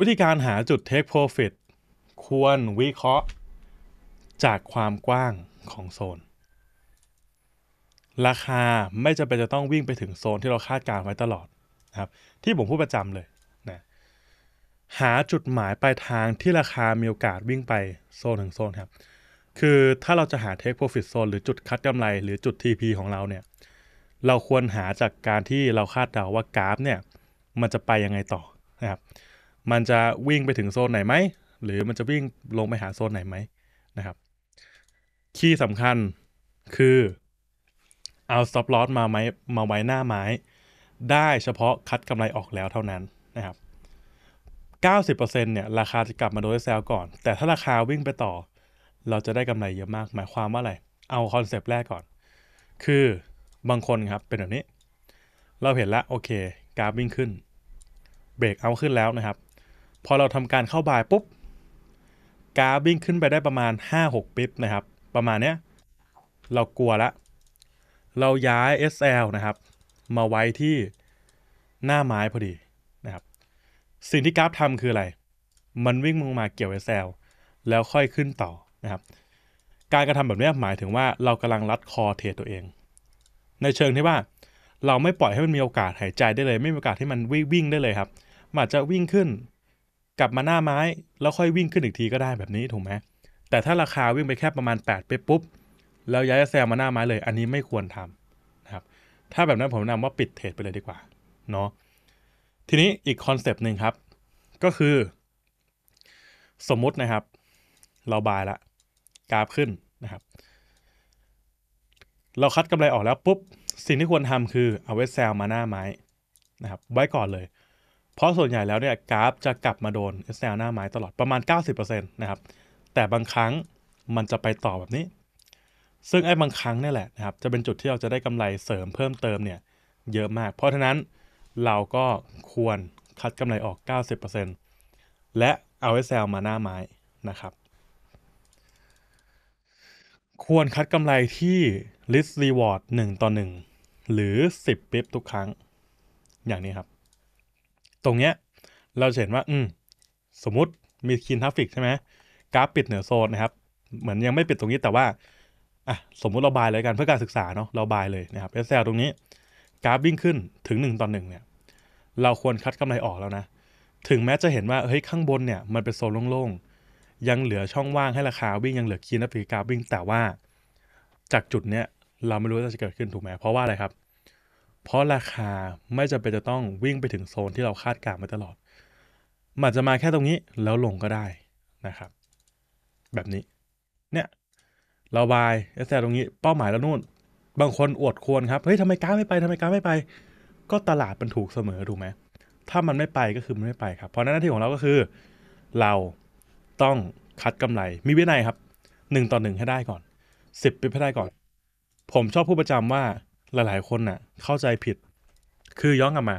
วิธีการหาจุด take profit ควรวิเคราะห์จากความกว้างของโซน ราคาไม่จำเป็นจะต้องวิ่งไปถึงโซนที่เราคาดการไว้ตลอดนะครับ ที่ผมพูดประจำเลยนะหาจุดหมายปลายทางที่ราคามีโอกาสวิ่งไปโซนถึงโซนครับคือถ้าเราจะหา take profit zone หรือจุดคัดกำไรหรือจุด TP ของเราเนี่ยเราควรหาจากการที่เราคาดเดาว่ากราฟเนี่ยมันจะไปยังไงต่อนะครับมันจะวิ่งไปถึงโซนไหนไหม หรือมันจะวิ่งลงไปหาโซนไหนไหมนะครับคีย์สำคัญคือเอา stop loss มาไหมมาไว้หน้าไม้ ได้เฉพาะคัดกำไรออกแล้วเท่านั้นนะครับ 90%เนี่ย ราคาจะกลับมาโดยเซลก่อน แต่ถ้าราคาวิ่งไปต่อ เราจะได้กำไรเยอะมาก หมายความว่าอะไร เอาคอนเซปต์แรกก่อน คือบางคนครับเป็นแบบนี้ เราเห็นแล้วโอเคกราฟวิ่งขึ้นเบรกเอาขึ้นแล้วนะครับพอเราทำการเข้าบายปุ๊บ กราฟวิ่งขึ้นไปได้ประมาณ 5-6ปิ๊บนะครับ ประมาณเนี้ยเรากลัวละ เราย้าย SL นะครับ มาไว้ที่หน้าไม้พอดีนะครับ สิ่งที่กราฟทำคืออะไร มันวิ่งลงมาเกี่ยว SL แล้วค่อยขึ้นต่อ นะครับ การกระทำแบบนี้หมายถึงว่าเรากำลังรัดคอเทรดตัวเอง ในเชิงที่ว่า เราไม่ปล่อยให้มันมีโอกาสหายใจได้เลยไม่มีโอกาสที่มันวิ่งได้เลยครับ มันอาจจะวิ่งขึ้นกลับมาหน้าไม้แล้วค่อยวิ่งขึ้นอีกทีก็ได้แบบนี้ถูกไหมแต่ถ้าราคาวิ่งไปแค่ประมาณ 8 ไปปุ๊บ แล้วย้ายแซมมาหน้าไม้เลย อันนี้ไม่ควรทำนะครับถ้าแบบนั้นผมแนะนำว่าปิดเทรดไปเลยดีกว่าเนาะทีนี้อีกคอนเซปต์หนึ่งครับ ก็คือ สมมตินะครับ เราบายละกราฟขึ้นนะครับ เราคัดกำไรออกแล้วปุ๊บ สิ่งที่ควรทำคือเอาไว้แซลมาหน้าไม้นะครับไว้ก่อนเลยเพราะส่วนใหญ่แล้วเนี่ยกราฟจะกลับมาโดน SL หน้าไม้ตลอดประมาณ 90%นะครับ แต่บางครั้งมันจะไปต่อแบบนี้ ซึ่งไอ้บางครั้งนี่แหละนะครับจะเป็นจุดที่เราจะได้กำไรเสริมเพิ่มเติมเนี่ย เยอะมาก เพราะฉะนั้นเราก็ควรคัดกำไรออก 90%และเอา SL มาหน้าไม้นะครับ ควรคัดกำไรที่ r i s ร reward 1 ต่อ 1 หรือ 10ปิ๊บทุกครั้งอย่างนี้ครับตรงเนี้ยเราเห็นว่าอืมสมมุติมีคีนทราฟิกใช่ไหมกราฟปิดเหนือโซนนะครับ เหมือนยังไม่ปิดตรงนี้แต่ว่าอ่ะสมมุติเราบายเลยกันเพื่อการศึกษาเนาะเราบายเลยนะครับเ SL ตรงนี้ กราฟวิ่งขึ้นถึง 1ต่อหนึ่งเนี่ย เราควรคัดกำไรออกแล้วนะ ถึงแม้จะเห็นว่าเฮ้ยข้างบนเนี่ยมันเป็นโซนโล่งๆ ยังเหลือช่องว่างให้ราคาวิ่ง ยังเหลือคีนทราฟิกกราฟวิ่งแต่ว่า จากจุดเนี้ยเราไม่รู้ว่าจะเกิดขึ้นถูกไหมเพราะว่าอะไรครับเพราะราคาไม่จำเป็นจะต้องวิ่งไปถึงโซนที่เราคาดการณ์ว้ตลอด มันจะมาแค่ตรงนี้แล้วลงก็ได้นะครับ แบบนี้เนี่ยเราบายเอสแตรงนี้ เป้าหมายแล้วนู่นบางคนอวดควรครับเฮ้ยทำไมกล้าไม่ไปทำไมกล้าไม่ไป ก็ตลาดมันถูกเสมอถูกไหมถ้ามันไม่ไปก็คือมันไม่ไปครับ เพราะหน้าที่ของเราก็คือเราต้องคัดกำไรมีวินัยครับหนึ่งต่อหนึ่งให้ได้ก่อนสิบปิให้ได้ก่อน ผมชอบพูดประจำว่าหลายหลายคนน่ะเข้าใจผิด คือย้อนกลับมา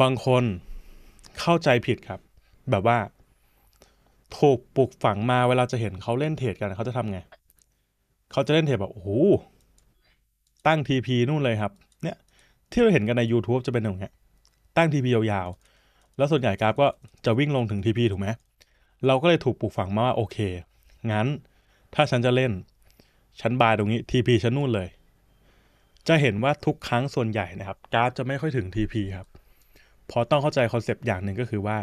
บางคนเข้าใจผิดครับ แบบว่า ถูกปลูกฝังมาเวลาจะเห็นเขาเล่นเทรดกันเขาจะทำไงเขาจะเล่นเทรดแบบโอ้โหตั้งทีพีนู่นเลยครับเนี่ยที่เราเห็นกันใน YouTube จะเป็นอย่างเงี้ยตั้งทีพียาวๆแล้วส่วนใหญ่กราฟก็ จะวิ่งลงถึงทีพีถูกไหมเราก็เลยถูกปลูกฝังมา ว่าโอเค งั้นถ้าฉันจะเล่น ฉันบายตรงนี้ทีพีฉันนู่นเลยจะเห็นว่าทุกครั้งส่วนใหญ่นะครับ กราฟจะไม่ค่อยถึง TP ครับเพราะต้องเข้าใจคอนเซปต์อย่างหนึ่งก็คือว่า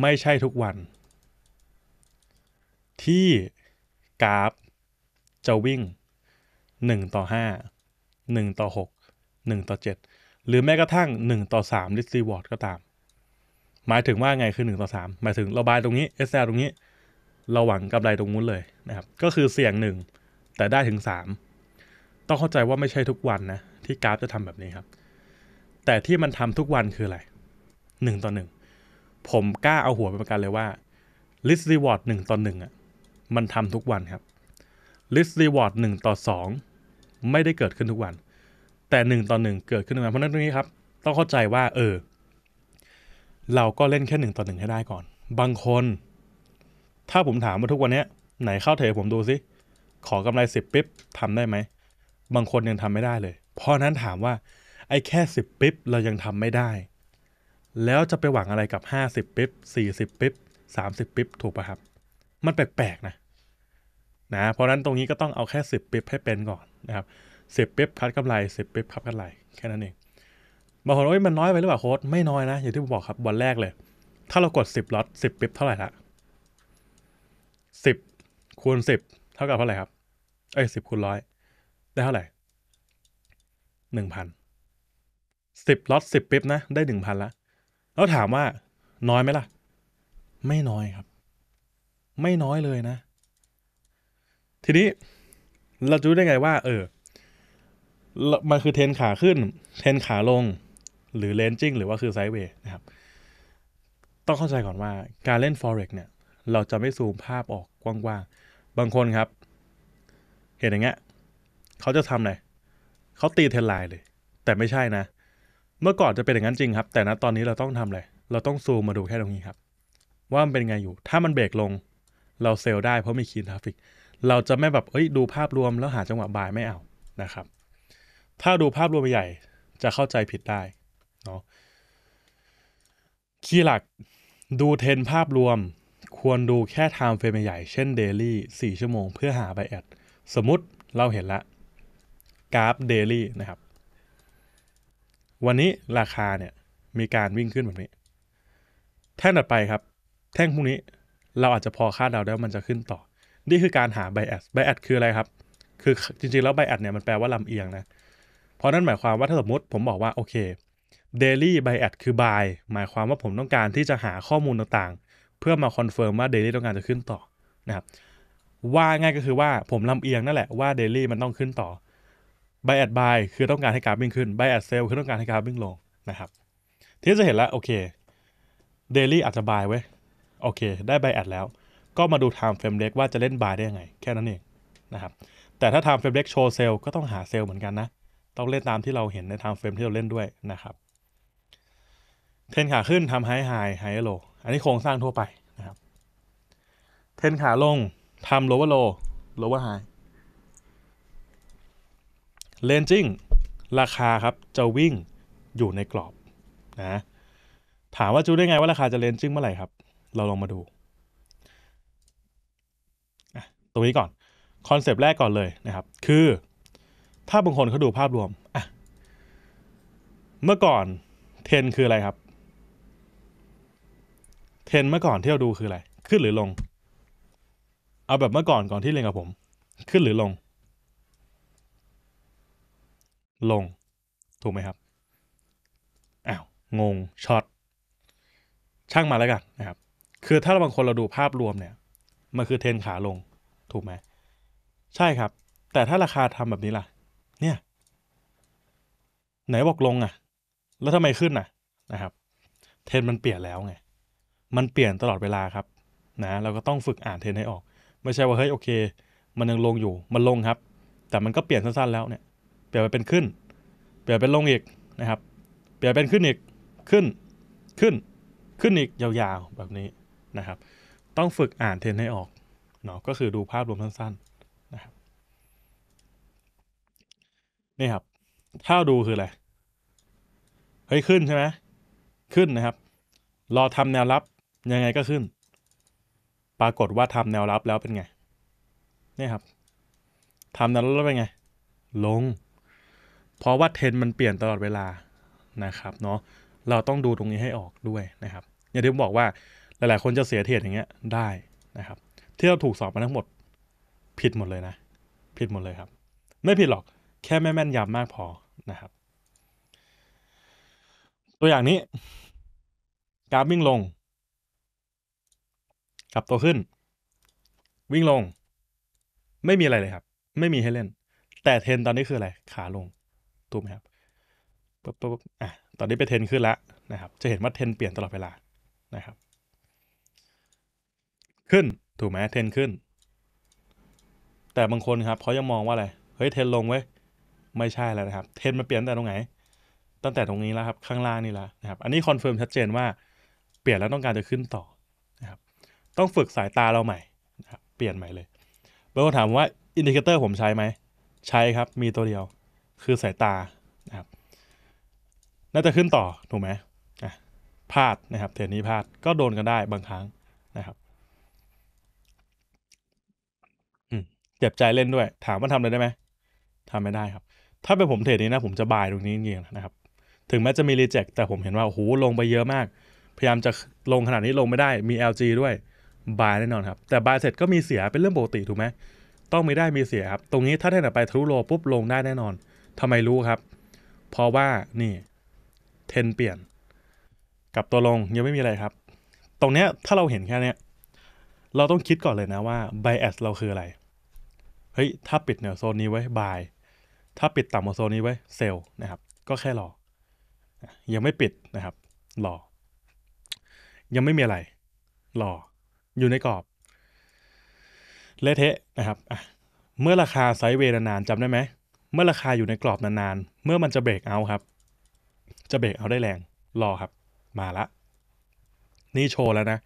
ไม่ใช่ทุกวัน ที่กราฟ จะวิ่ง 1 ต่อ 5 1 ต่อ 6 1 ต่อ 7 หรือแม้กระทั่ง 1 ต่อ3ลิสซีวอร์ดก็ตาม หมายถึงว่าไงคือ 1 ต่อ 3 หมายถึงเราบายตรงนี้ SL ตรงนี้เราหวังกำไรตรงนู้นเลยนะครับก็คือเสี่ยง 1 แต่ได้ถึง 3ต้องเข้าใจว่าไม่ใช่ทุกวันนะที่กราฟจะทำแบบนี้ครับ แต่ที่มันทำทุกวันคืออะไรหนึ่งต่อหนึ่งผมกล้าเอาหัวไปประกันเลยว่า list reward หนึ่งต่อหนึ่งอ่ะมันทำทุกวันครับ list reward หนึ่งต่อสองไม่ได้เกิดขึ้นทุกวัน แต่หนึ่งต่อหนึ่งเกิดขึ้นทุกวันเพราะนั้นตรงนี้ครับต้องเข้าใจว่าเออเราก็เล่นแค่หนึ่งต่อหนึ่งให้ได้ก่อน บางคน ถ้าผมถามว่าทุกวันนี้ไหนเข้าเทผมดูซิขอกำไรสิบปิ๊บทำได้ไหมบางคนยังทำไม่ได้เลย เพราะนั้นถามว่าไอ้แค่สิบปิ๊บเรายังทำไม่ได้ แล้วจะไปหวังอะไรกับห้าสิบปิ๊บสี่สิบปิ๊บสามสิบปิ๊บถูกป่ะครับ มันแปลกๆนะนะ เพราะนั้นตรงนี้ก็ต้องเอาแค่สิบปิ๊บให้เป็นก่อนนะครับสิบปิ๊บคัดกำไรสิบปิ๊บคับกำไร แค่นั้นเองบางคนว่ามันน้อยไปหรือเปล่าโค้ดไม่น้อยนะอย่างที่ผมบอกครับวันแรกเลย ถ้าเรากดสิบล็อตสิบปิ๊บเท่าไหร่ละสิบคูณสิบเท่ากับเท่าไหร่ครับเอ้ยสิบคูณร้อยได้เท่าไหร่หนึ่งพันสิบล็อตสิบปิ๊บนะได้หนึ่งพันละแล้วถามว่าน้อยไหมล่ะ ไม่น้อยครับ ไม่น้อยเลยนะ ทีนี้เราจะรู้ได้ไงว่า เออ มันคือเทนขาขึ้น เทนขาลง หรือเลนจิ้งหรือว่าคือไซด์เวย์นะครับ ต้องเข้าใจก่อนว่าการเล่น forex เนี่ย เราจะไม่ซูมภาพออกกว้างๆ บางคนครับ เห็นอย่างเงี้ยเขาจะทำไงเขาตีเทนไลน์เลย แต่ไม่ใช่นะ เมื่อก่อนจะเป็นอย่างนั้นจริงครับ แต่ณตอนนี้เราต้องทำอะไร เราต้องซูมมาดูแค่ตรงนี้ครับ ว่ามันเป็นไงอยู่ ถ้ามันเบรกลง เราเซลได้เพราะมีคีนทราฟิก เราจะไม่แบบ เอ้ยดูภาพรวมแล้วหาจังหวะบายไม่เอา นะครับ ถ้าดูภาพรวมใหญ่ จะเข้าใจผิดได้ เนาะคีย์หลักดูเทนภาพรวม ควรดูแค่ไทม์เฟรมใหญ่ เช่นเดลี่4ชั่วโมง เพื่อหาไบแอดสมมติเราเห็นละกราฟเดลี่นะครับ วันนี้ราคาเนี่ยมีการวิ่งขึ้นแบบนี้ แท่งต่อไปครับ แท่งพวกนี้เราอาจจะพอคาดเดาได้ว่ามันจะขึ้นต่อ นี่คือการหาไบแอดไบแอดคืออะไรครับ คือจริงๆ แล้วไบแอดเนี่ยมันแปลว่าลำเอียงนะ เพราะนั่นหมายความว่าถ้าสมมติผมบอกว่าโอเคเดลี่ไบแอดคือบายหมายความว่าผมต้องการที่จะหาข้อมูลต่างๆ เพื่อมาคอนเฟิร์มว่าเดลี่ต้องการจะขึ้นต่อนะครับ ว่าง่ายก็คือว่าผมลำเอียงนั่นแหละว่าเดลี่มันต้องขึ้นต่อ buy at buy คือต้องการให้กราฟวิ่งขึ้น buy at sell คือต้องการให้กราฟวิ่งลงนะครับทีนี้จะเห็นแล้วโอเค daily อาจจะ buy ไว้โอเค ได้ buy at แล้ว ก็มาดู time frame d e c ว่าจะเล่น buy ได้ยังไง แค่นั้นเองนะครับแต่ถ้า time frame d e c โชว์ sell ก็ต้องหา sell เหมือนกันนะ ต้องเล่นตามที่เราเห็นใน time frame ที่เราเล่นด้วยนะครับ เทรนขาขึ้นทำไฮไฮไฮโลอันนี้โครงสร้างทั่วไปนะครับเทรนขาลงทำโลว์โลโลว์ไฮเลนจิ้งราคาครับจะวิ่งอยู่ในกรอบนะถามว่าจูได้ไงว่าราคาจะเลนจิ้งเมื่อไหร่ครับ เราลองมาดู ตรงนี้ก่อนคอนเซปต์แรกก่อนเลยนะครับ คือถ้าบางคนเขาดูภาพรวมอ่ะเมื่อก่อนเทนคืออะไรครับเทนเมื่อก่อนที่เราดูคืออะไร ขึ้นหรือลง เอาแบบเมื่อก่อนก่อนที่เรียนกับผม ขึ้นหรือลงลงถูกไหมครับอ้าวงงช็อตช่างมาแล้วกันนะครับคือถ้าบางคนเราดูภาพรวมเนี่ย มันคือเทนขาลงถูกไหมใช่ครับ แต่ถ้าราคาทำแบบนี้ล่ะ เนี่ยไหนบอกลงอะ่ะแล้วทำไมขึ้นน่ะนะครับ เทนมันเปลี่ยนแล้วไงมันเปลี่ยนตลอดเวลาครับนะเราก็ต้องฝึกอ่านเทนให้ออก ไม่ใช่ว่าเฮ้ยโอเคมันยังลงอยู่มันลงครับ แต่มันก็เปลี่ยนสั้น ๆ แล้วเนี่ยลี่ยนไปเป็นขึ้น เปลี่ยนเป็นลงอีกนะครับ เปลี่ยนเป็นขึ้นอีก ขึ้น ขึ้น ขึ้นอีกยาวๆ แบบนี้นะครับ ต้องฝึกอ่านเทรนให้ออก เนาะก็คือดูภาพรวมสั้นๆนะครับ นี่ครับ ถ้าดูคืออะไร เฮ้ยขึ้นใช่ไหมขึ้นนะครับ รอทำแนวรับยังไงก็ขึ้น ปรากฏว่าทำแนวรับแล้วเป็นไงนี่ครับทำแนวรับแล้วเป็นไง ลงเพราะว่าเทรนมันเปลี่ยนตลอดเวลานะครับเนาะเราต้องดูตรงนี้ให้ออกด้วยนะครับ อย่างที่ผมบอกว่าหลายๆ คนจะเสียเทรดอย่างเงี้ยได้นะครับที่เราถูกสอบมาทั้งหมด ผิดหมดเลยนะ ผิดหมดเลยครับไม่ผิดหรอกแค่ไม่แม่นยำมากพอนะครับ ตัวอย่างนี้การวิ่งลงกลับตัวขึ้น วิ่งลง ไม่มีอะไรเลยครับ ไม่มีให้เล่น แต่เทรนตอนนี้คืออะไร ขาลงถูกไหมครับปุ๊บปุ๊บอ่ะตอนนี้ไปเทนขึ้นแล้วนะครับจะเห็นว่าเทนเปลี่ยนตลอดเวลานะครับ ขึ้นถูกไหมเทนขึ้น แต่บางคนครับเขายังมองว่าอะไรเฮ้ยเทนลงเว้ยไม่ใช่แล้วนะครับ เทนมันเปลี่ยนแต่ตรงไหนตั้งแต่ตรงนี้แล้วครับข้างล่างนี่แล้วนะครับอันนี้คอนเฟิร์มชัดเจนว่า เปลี่ยนแล้วต้องการจะขึ้นต่อนะครับ ต้องฝึกสายตาเราใหม่นะครับเปลี่ยนใหม่เลยบางคนถามว่าอินดิเคเตอร์ผมใช้ไหมใช้ครับมีตัวเดียวคือสายตานะครับน่าจะขึ้นต่อ ถูกไหม พลาดนะครับเทนนี้พลาด ก็โดนกันได้บางครั้งนะครับเจ็บใจเล่นด้วย ถามว่าทำอะไรได้ไหม ทำไม่ได้ครับ ถ้าเป็นผมเทรดนี้นะ ผมจะบายตรงนี้จริงๆนะครับ ถึงแม้จะมีรีเจ็คแต่ผมเห็นว่า โอ้โห ลงไปเยอะมาก พยายามจะลงขนาดนี้ลงไม่ได้ มี LG ด้วย บายแน่นอนครับ แต่บายเสร็จก็มีเสีย เป็นเรื่องปกติถูกไหม ต้องมีได้มีเสียครับ ตรงนี้ถ้าเทรดไปทะลุโลปุ๊บ ลงได้แน่นอนทำไมรู้ครับ เพราะว่านี่เทน เปลี่ยนกับตัวลงยังไม่มีอะไรครับ ตรงเนี้ยถ้าเราเห็นแค่เนี้ยเราต้องคิดก่อนเลยนะว่า bias เราคืออะไร เฮ้ยถ้าปิดเหนือโซนนี้ไว้บายถ้าปิดต่ำกว่าโซนนี้ไว้เซลนะครับ ก็แค่รอยังไม่ปิดนะครับรอยังไม่มีอะไรรออยู่ในกรอบเละเทะนะครับเมื่อราคาไซด์เวย์นานๆจำได้ไหมเมื่อราคาอยู่ในกรอบนาน ๆ เมื่อมันจะเบรกเอาครับ จะเบรกเอาได้แรง รอครับ มาละ นี่โชว์แล้วนะ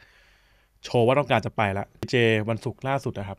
โชว์ว่าต้องการจะไปละเจวันศุกร์ล่าสุดนะครับ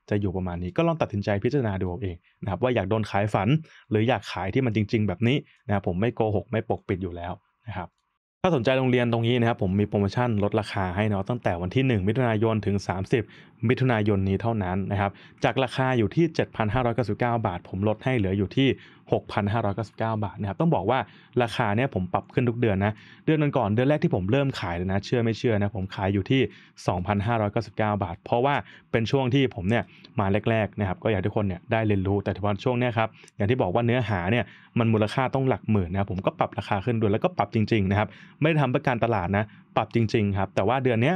จะอยู่ประมาณนี้ก็ลองตัดสินใจพิจารณาดูเองนะครับว่าอยากโดนขายฝัน หรืออยากขายที่มันจริงๆแบบนี้นะครับผมไม่โกหก ไม่ปกปิดอยู่แล้วนะครับถ้าสนใจโรงเรียนตรงนี้นะครับผมมีโปรโมชั่นลดราคาให้เนาะตั้งแต่วันที่ 1 มิถุนายนถึง 30มิถุนายนนี้เท่านั้นนะครับ จากราคาอยู่ที่ 7,599 บาท ผมลดให้เหลืออยู่ที่ 6,599 บาทนะครับต้องบอกว่าราคาเนี่ยผมปรับขึ้นทุกเดือนนะ เดือนก่อนเดือนแรกที่ผมเริ่มขายเลยนะ เชื่อไม่เชื่อนะผมขายอยู่ที่ 2,599 บาท เพราะว่าเป็นช่วงที่ผมเนี่ยมาแรกๆนะครับ ก็อยากทุกคนเนี่ยได้เรียนรู้แต่ที่ว่าช่วงเนี้ยครับอย่างที่บอกว่าเนื้อหาเนี่ยมันมูลค่าต้องหลักหมื่นนะผมก็ปรับราคาขึ้นด้วยแล้วก็ปรับจริงๆนะครับไม่ได้ทำเพื่อการตลาดนะปรับจริงๆครับแต่ว่าเดือนเนี้ย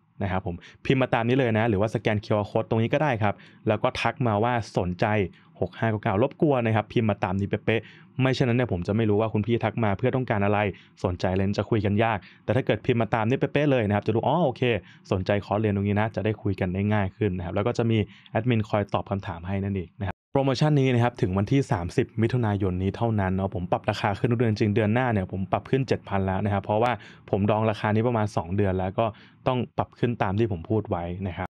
นะครับผมพิมพ์มาตามนี้เลยนะ หรือว่าสแกนเอร์โคดตรงนี้ก็ได้ครับ แล้วก็ทักมาว่าสนใจ6599รบกวนนะครับพิมพ์มาตามนี้เป๊ะๆไม่เช่นนั้นเนี่ยผมจะไม่รู้ว่าคุณพี่ทักมา เพื่อต้องการอะไรสนใจเลนจะคุยกันยาก แต่ถ้าเกิดพิมพ์มาตามนี้เป๊ะๆเลยนะครับจะรู้อ๋อโอเคสนใจคอร์สเรียนตรงนี้นะ จะได้คุยกันได้ง่ายขึ้นนะครับแล้วก็จะมีแอดมินคอยตอบคำถามให้นั่นเองนะครับโปรโมชั่นนี้นะครับถึงวันที่ 30 มิถุนายนนี้เท่านั้นเนาะผมปรับราคาขึ้นทุเดือนจริงเดือนหน้าเนี่ยผมปรับขึ้น7,000แล้วนะครับเพราะว่าผมดองราคานี้ประมาณ 2 เดือน แล้วก็ต้องปรับขึ้นตามที่ผมพูดไว้นะครับ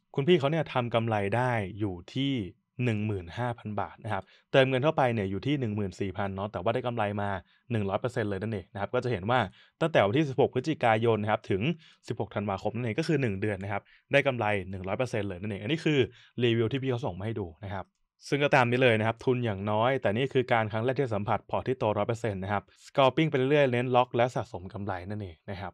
คุณพี่เขาเนี่ยทำกำไรได้อยู่ที่ 15,000 บาทนะครับ เติมเงินเข้าไปเนี่ยอยู่ที่ 14,000เนาะแต่ว่าได้กำไรมา 100%เลยนั่นเองนะครับ ก็จะเห็นว่าตั้งแต่วันที่ 16พฤศจิกายนนะครับถึง 16 ธันวาคมนั่นเองก็คือ 1 เดือนนะครับได้กำไร 100%เลยนั่นเองอันนี้คือรีวิวที่พี่เขาส่งมาให้ดูนะครับซึ่งก็ตามนี้เลยนะครับ ทุนอย่างน้อยแต่นี่คือการครั้งแรกที่สัมผัส พอร์ตที่โตร้อยเปอร์เซ็นต์นะครับสกอปปิ้งไปเรื่อยเน้นล็อกและสะสมกำไรนั่นเองนะครับ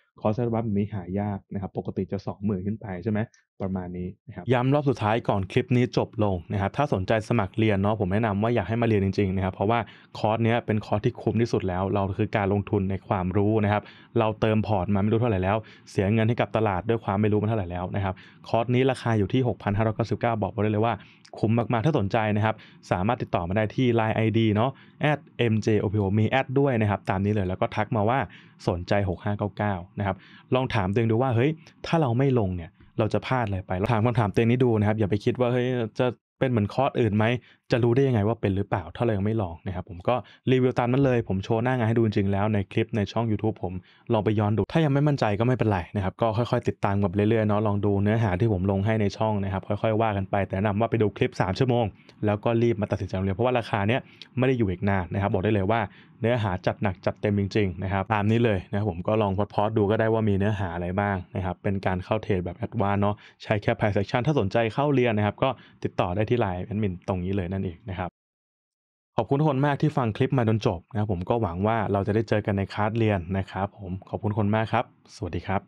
คอร์สบัฟแบบนี้หายากนะครับ ปกติจะ20,000 ขึ้นไปใช่ไหม ประมาณนี้นะครับ ย้ำรอบสุดท้ายก่อนคลิปนี้จบลงนะครับ ถ้าสนใจสมัครเรียนเนาะ ผมแนะนำว่าอยากให้มาเรียนจริงๆนะครับ เพราะว่าคอร์สเนี้ยเป็นคอร์สที่คุ้มที่สุดแล้ว เราคือการลงทุนในความรู้นะครับ เราเติมพอร์ตมาไม่รู้เท่าไหร่แล้ว เสียเงินให้กับตลาดด้วยความไม่รู้มาเท่าไหร่แล้วนะครับ คอร์สนี้ราคาอยู่ที่6,599บอกไว้เลยว่าคุ้มมาก ๆ ถ้าสนใจนะครับ สามารถติดต่อมาได้ที่ Line ID เนาะ @mjopo มีแอดด้วยนะครับ ตามนี้เลยแล้วก็ทักมาว่าสนใจ 6599นะครับ ลองถามตัวเองดูว่า เฮ้ย ถ้าเราไม่ลงเนี่ย เราจะพลาดอะไรไปถามคำถามตัวเองนี้ดูนะครับ อย่าไปคิดว่า เฮ้ย จะเป็นเหมือนคอร์สอื่นไหม จะรู้ได้ยังไงว่าเป็นหรือเปล่าถ้าเรายังไม่ลองนะครับผมก็รีวิวตามนั้นเลย ผมโชว์หน้างานให้ดูจริงแล้วในคลิปในช่อง YouTube ผม ลองไปย้อนดู ถ้ายังไม่มั่นใจก็ไม่เป็นไรนะครับ ก็ค่อยๆ ติดตามกับเรื่อยๆเนาะลองดูเนื้อหาที่ผมลงให้ในช่องนะครับ ค่อยๆว่ากันไป แต่แนะนำว่าไปดูคลิป 3ชั่วโมงแล้วก็รีบมาตัดสินใจเรียนเพราะว่าราคาเนี้ยไม่ได้อยู่อีกนานนะครับบอกได้เลยว่าเนื้อหาจัดหนักจัดเต็มจริง ๆนะครับ ตามนี้เลยนะผมก็ลองพอดพอดดูก็ได้ว่ามีเนื้อหาอะไรบ้างนะครับ เป็นการเข้าเทรดแบบแอดวานเนาะใช้แค่ไพ่เซ็กชันถ้าสนใจเข้าเรียนนะครับ ก็ติดต่อได้ที่ไลน์แอดมินตรงนี้เลยนั่นเองนะครับ ขอบคุณทุกคนมากที่ฟังคลิปมาจนจบนะผมก็หวังว่าเราจะได้เจอกันในคลาสเรียนนะครับ ผมขอบคุณคนมากครับ สวัสดีครับ